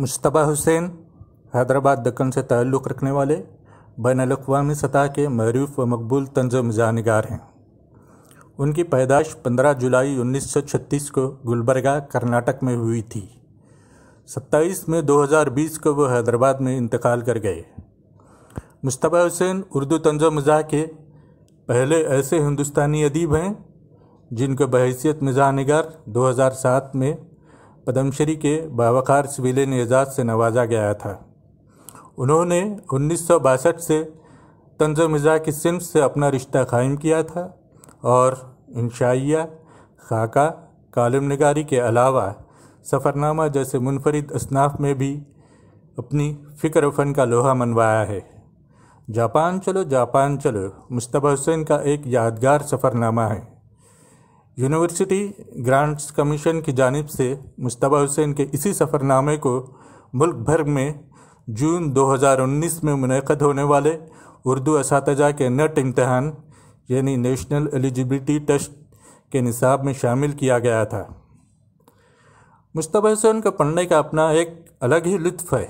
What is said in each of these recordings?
मुशतबा हुसैन हैदराबाद दक्कन से ताल्लुक़ रखने वाले बैन अवी सतह के मरूफ व मकबूल तंज मजानगार हैं उनकी पैदाइश 15 जुलाई 1936 को गुलबर्गा कर्नाटक में हुई थी 27 मई 2020 को वो हैदराबाद में इंतकाल कर गए मुशतबा हुसैन उर्दू तंज मजा के पहले ऐसे हिंदुस्तानी अदीब हैं जिनको बहसीत हज़ार सात में पदमश्री के बावकार सिविलियन एजाज से नवाजा गया था उन्होंने उन्नीस से तंज मिज़ा की सिंस से अपना रिश्ता कायम किया था और इंशाइया खाका कालम नगारी के अलावा सफ़रनामा जैसे मुनफरद असनाफ में भी अपनी फ़िक्र फ़न का लोहा मनवाया है जापान चलो जापान चलो मुशतबा हुसैन का एक यादगार सफ़रनामा है यूनिवर्सिटी ग्रांट्स कमीशन की जानब से मुशतबा हुसैन के इसी सफ़रनामे को मुल्क भर में जून 2019 में मनद होने वाले उर्दू इस के नट इम्तहान यानी नेशनल एलिजिबिलिटी टेस्ट के निसाब में शामिल किया गया था मुशतबा हुसैन का पढ़ने का अपना एक अलग ही लुत्फ़ है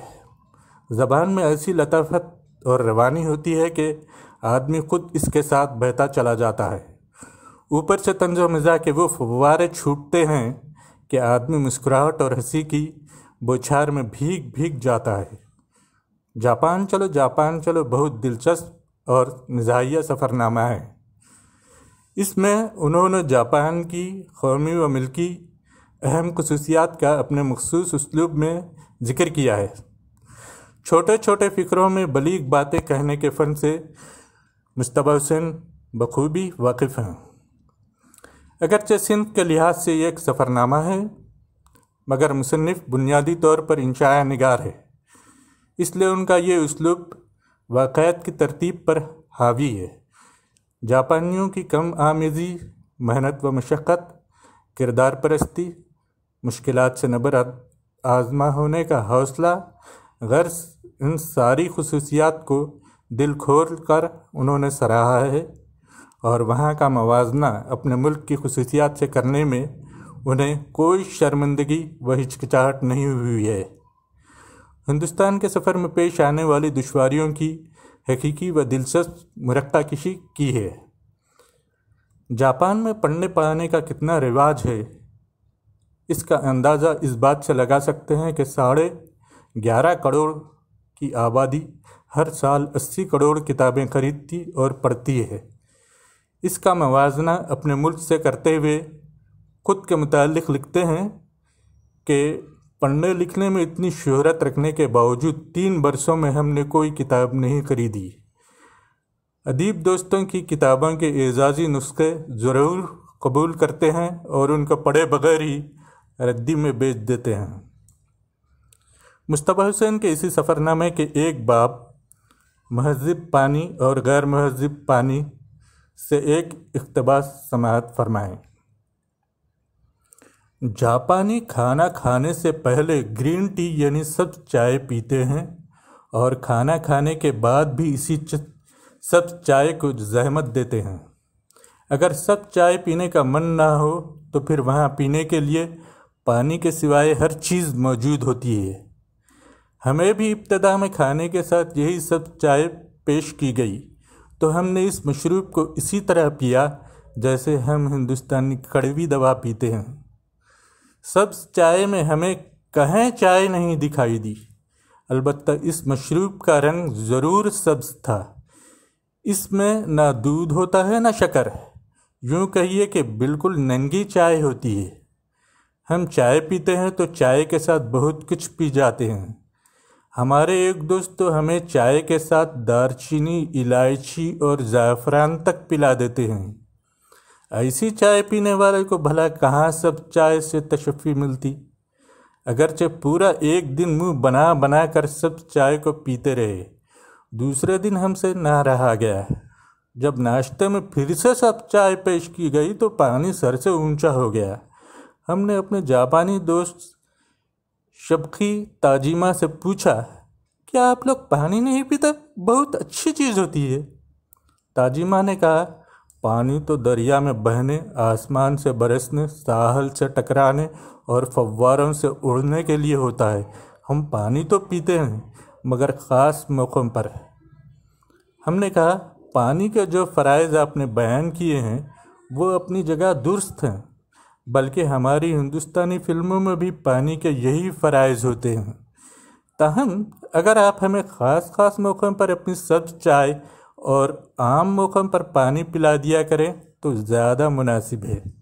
ज़बान में ऐसी लताफत और रवानी होती है कि आदमी खुद इसके साथ बहता चला जाता है ऊपर से तंजो मिजा के वो फवारे छूटते हैं कि आदमी मुस्कुराहट और हंसी की बोछार में भीग भीग जाता है जापान चलो जापान चलो बहुत दिलचस्प और मिजाहिया सफ़रनामा है इसमें उन्होंने जापान की कौमी व मिल्की अहम खसूसियात का अपने मखसूस उसलूब में जिक्र किया है छोटे छोटे फ़िक्रों में बलीग बातें कहने के फ़न से मुशतबा हुसैन बखूबी वाकिफ़ हैं अगरचे सिंध के लिहाज से एक सफ़रनामा है मगर मुसनफ़ बुनियादी तौर पर इंशाया नगार है इसलिए उनका ये उसलूब वाक़ात की तरतीब पर हावी है जापानियों की कम आमेज़ी मेहनत व मशक्क़त किरदार परस्ती मुश्किल से नबर आज़मा होने का हौसला गर्ज इन सारी खसूसियात को दिल खोल कर उन्होंने सराहा है और वहाँ का मवाजना अपने मुल्क की खसूसियात से करने में उन्हें कोई शर्मिंदगी व हिचकिचाहट नहीं हुई है हिंदुस्तान के सफ़र में पेश आने वाली दुशारियों की हकीकी व दिलचस्प मुरक्का किशी की है जापान में पढ़ने पढ़ाने का कितना रिवाज है इसका अंदाज़ा इस बात से लगा सकते हैं कि साढ़े ग्यारह करोड़ की आबादी हर साल अस्सी करोड़ किताबें खरीदती और पढ़ती है इसका मवाजना अपने मुल्क से करते हुए ख़ुद के मुतल लिखते हैं कि पढ़ने लिखने में इतनी शहरत रखने के बावजूद तीन बरसों में हमने कोई किताब नहीं खरीदी अदीब दोस्तों की किताबों के एजाज़ी नुस्खे ज़रूर कबूल करते हैं और उनको पढ़े बगैर ही रद्दी में बेच देते हैं मुश्तबा हुसैन के इसी सफ़रनामे के एक बाब महजब पानी और गैर महजब पानी से एक इकतबास समात फरमाएं जापानी खाना खाने से पहले ग्रीन टी यानी सब चाय पीते हैं और खाना खाने के बाद भी इसी सब चाय को जहमत देते हैं अगर सब चाय पीने का मन ना हो तो फिर वहाँ पीने के लिए पानी के सिवाय हर चीज़ मौजूद होती है हमें भी इब्तदा में खाने के साथ यही सब चाय पेश की गई तो हमने इस मशरूब को इसी तरह पिया जैसे हम हिंदुस्तानी कड़वी दवा पीते हैं सब्ज चाय में हमें कहें चाय नहीं दिखाई दी अलबत्त इस मशरूब का रंग ज़रूर सब्ज था इसमें ना दूध होता है ना शक्कर है यूँ कहिए कि बिल्कुल नंगी चाय होती है हम चाय पीते हैं तो चाय के साथ बहुत कुछ पी जाते हैं हमारे एक दोस्त तो हमें चाय के साथ दारचीनी इलायची और जायफरान तक पिला देते हैं ऐसी चाय पीने वाले को भला कहाँ सब चाय से तशफ़ी मिलती अगरचे पूरा एक दिन मुंह बना बना कर सब चाय को पीते रहे दूसरे दिन हमसे ना रहा गया जब नाश्ते में फिर से सब चाय पेश की गई तो पानी सर से ऊंचा हो गया हमने अपने जापानी दोस्त शबकी ताजिमा से पूछा क्या आप लोग पानी नहीं पीते बहुत अच्छी चीज़ होती है ताजिमा ने कहा पानी तो दरिया में बहने आसमान से बरसने साहल से टकराने और फव्वारों से उड़ने के लिए होता है हम पानी तो पीते हैं मगर ख़ास मौक़ों पर हमने कहा पानी के जो फ़रज़ आपने बयान किए हैं वो अपनी जगह दुरुस्त हैं बल्कि हमारी हिंदुस्तानी फिल्मों में भी पानी के यही फरज़ होते हैं तहम अगर आप हमें ख़ास ख़ास मौक़ों पर अपनी सब्ज चाय और आम मौक़ों पर पानी पिला दिया करें तो ज़्यादा मुनासिब है